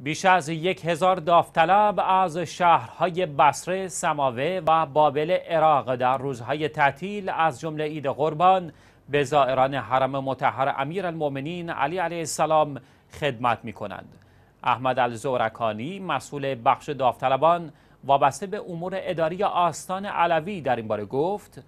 بیش از یک هزار داوطلب از شهرهای بصره، سماوه و بابل عراق در روزهای تعطیل از جمله عید قربان به زائران حرم متحر امیرالمؤمنین علی علیه السلام خدمت می کنند. احمد الزورکانی مسئول بخش داوطلبان وابسته به امور اداری آستان علوی در این باره گفت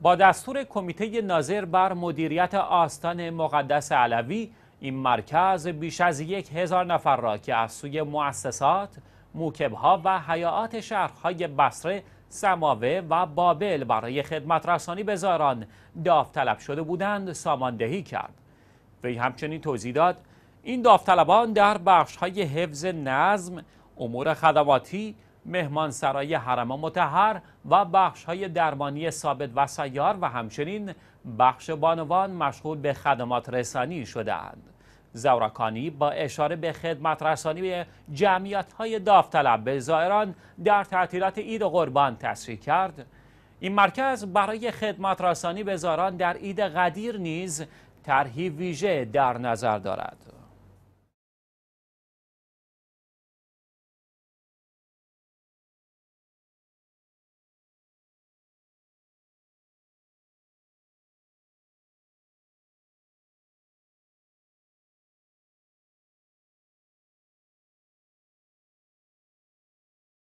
با دستور کمیته ناظر بر مدیریت آستان مقدس علوی این مرکز بیش از یک هزار نفر را که از سوی مؤسسات، موکبها و حیاعات شهرهای بصره، سماوه و بابل برای خدمت رسانی به زاران داوطلب شده بودند ساماندهی کرد. وی همچنین توضیح داد این داوطلبان در های حفظ نظم، امور خدماتی، مهمان سرای حرم متحر و بخش های درمانی ثابت و سیار و همچنین بخش بانوان مشغول به خدمات رسانی شدهاند. زورکانی با اشاره به خدمت رسانی جمعیت های داوطلب به زائران در تعطیلات عید قربان تصریح کرد این مرکز برای خدمت رسانی به زائران در عید قدیر نیز طرحی ویژه در نظر دارد